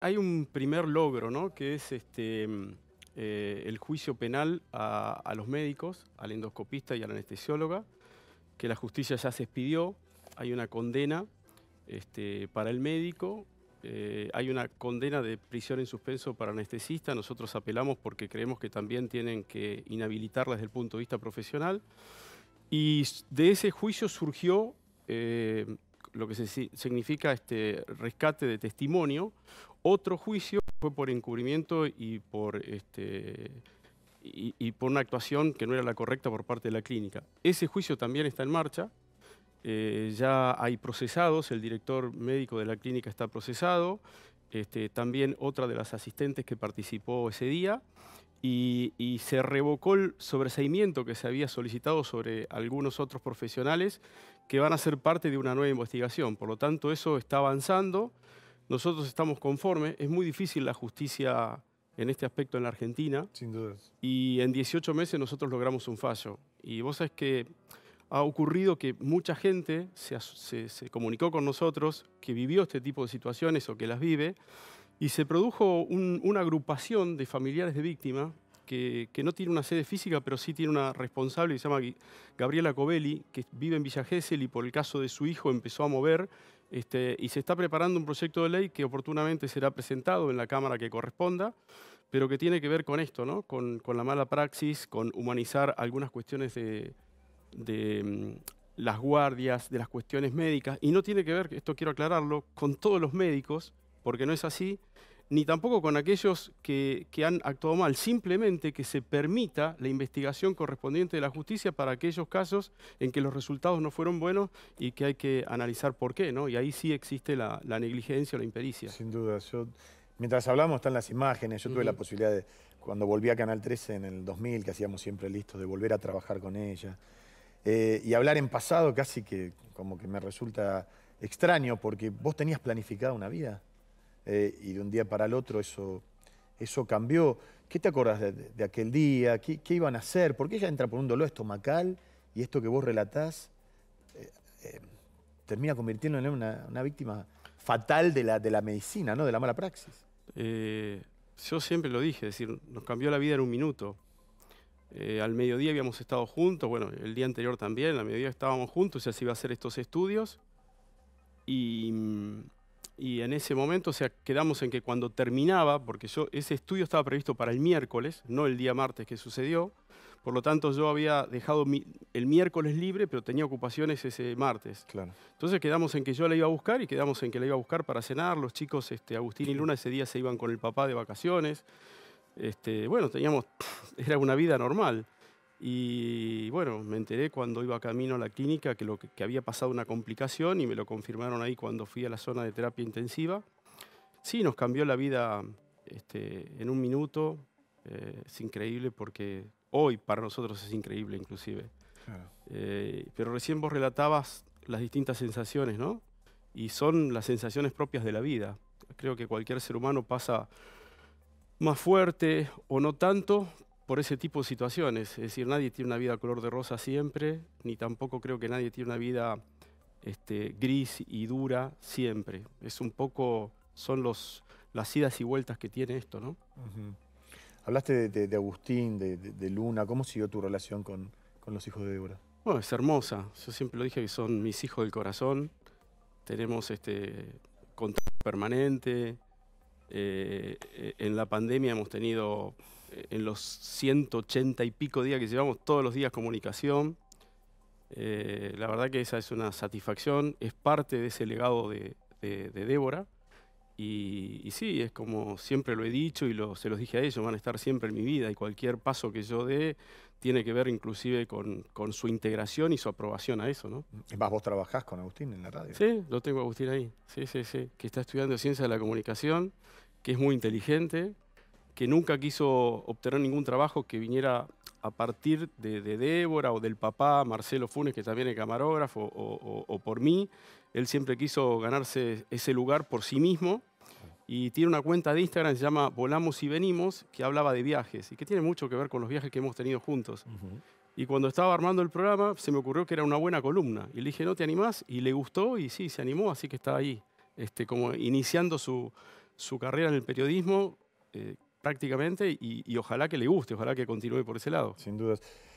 hay un primer logro, ¿no? Que es este, mm, eh, el juicio penal a, los médicos, al endoscopista y al la anestesióloga, que la justicia ya se expidió, hay una condena este, para el médico, eh, hay una condena de prisión en suspenso para anestesista, nosotros apelamos porque creemos que también tienen que inhabilitarla desde el punto de vista profesional, y de ese juicio surgió eh, lo que significa este rescate de testimonio. Otro juicio fue por encubrimiento y por, este, y, por una actuación que no era la correcta por parte de la clínica. Ese juicio también está en marcha. Eh, ya hay procesados, el director médico de la clínica está procesado, este, también otra de las asistentes que participó ese día, y, y, se revocó el sobreseimiento que se había solicitado sobre algunos otros profesionales que van a ser parte de una nueva investigación. Por lo tanto, eso está avanzando. Nosotros estamos conformes. Es muy difícil la justicia en este aspecto en la Argentina. Sin duda. Y en 18 meses nosotros logramos un fallo. Y vos sabés que ha ocurrido que mucha gente se, comunicó con nosotros que vivió este tipo de situaciones o que las vive. Y se produjo una agrupación de familiares de víctimas que, no tiene una sede física, pero sí tiene una responsable que se llama Gabriela Covelli, que vive en Villa Gesell y por el caso de su hijo empezó a mover. Este, y se está preparando un proyecto de ley que oportunamente será presentado en la Cámara que corresponda, pero que tiene que ver con esto, ¿no? con, con la mala praxis, con humanizar algunas cuestiones de, de mm, las guardias, de las cuestiones médicas, y no tiene que ver, esto quiero aclararlo, con todos los médicos, porque no es así, ni tampoco con aquellos que, han actuado mal, simplemente que se permita la investigación correspondiente de la justicia para aquellos casos en que los resultados no fueron buenos y que hay que analizar por qué, ¿no? Y ahí sí existe la, negligencia o la impericia. Sin duda, mientras hablamos están las imágenes, yo tuve la posibilidad de, cuando volví a Canal 13 en el 2000, que hacíamos siempre listos, de volver a trabajar con ella, eh, y hablar en pasado casi que como que me resulta extraño, porque vos tenías planificada una vida eh, y de un día para el otro eso, eso cambió. ¿Qué te acordás de, aquel día? ¿Qué, iban a hacer? Porque ella entra por un dolor estomacal y esto que vos relatás eh, eh, termina convirtiéndola en una, una, víctima fatal de la, de la medicina, ¿no? de la mala praxis. yo siempre lo dije, es decir, nos cambió la vida en un minuto. al mediodía habíamos estado juntos, bueno, el día anterior también, al mediodía estábamos juntos, ya se iba a hacer estos estudios. Y mm, y en ese momento, o sea, quedamos en que cuando terminaba, porque yo ese estudio estaba previsto para el miércoles, no el día martes que sucedió, por lo tanto yo había dejado el miércoles libre, pero tenía ocupaciones ese martes. Claro. Entonces quedamos en que yo la iba a buscar y quedamos en que la iba a buscar para cenar. Los chicos, este, Agustín y Luna, ese día se iban con el papá de vacaciones. Este, bueno, teníamos, era una vida normal. Y bueno, me enteré cuando iba camino a la clínica que, lo que, había pasado una complicación y me lo confirmaron ahí cuando fui a la zona de terapia intensiva. Sí, nos cambió la vida este, en un minuto. Eh, es increíble porque hoy para nosotros es increíble inclusive. Eh, pero recién vos relatabas las distintas sensaciones, ¿no? Y son las sensaciones propias de la vida. Creo que cualquier ser humano pasa más fuerte o no tanto, por ese tipo de situaciones. Es decir, nadie tiene una vida color de rosa siempre, ni tampoco creo que nadie tiene una vida este, gris y dura siempre. Es un poco, son los, las idas y vueltas que tiene esto, ¿no? Hablaste de, Agustín, de, Luna, ¿cómo siguió tu relación con, los hijos de Débora? Bueno, es hermosa. Yo siempre lo dije que son mis hijos del corazón. Tenemos este contacto permanente. Eh, eh, en la pandemia hemos tenido eh, en los 180 y pico días que llevamos todos los días comunicación. Eh, la verdad que esa es una satisfacción, es parte de ese legado de, Débora. Y, sí, es como siempre lo he dicho y se los dije a ellos, van a estar siempre en mi vida y cualquier paso que yo dé tiene que ver inclusive con, su integración y su aprobación a eso, ¿no? Es más, vos trabajás con Agustín en la radio. Sí, lo tengo Agustín ahí, sí, sí, sí, que está estudiando Ciencia de la Comunicación, que es muy inteligente, que nunca quiso obtener ningún trabajo que viniera a partir de, Débora o del papá Marcelo Funes, que también es camarógrafo, o, por mí. Él siempre quiso ganarse ese lugar por sí mismo. Y tiene una cuenta de Instagram que se llama Volamos y Venimos, que hablaba de viajes y que tiene mucho que ver con los viajes que hemos tenido juntos. Y cuando estaba armando el programa, se me ocurrió que era una buena columna. Y le dije, ¿no te animás? Y le gustó y sí, se animó, así que está ahí, este, como iniciando su, su carrera en el periodismo. Eh, prácticamente y, ojalá que le guste, ojalá que continúe por ese lado. Sin dudas.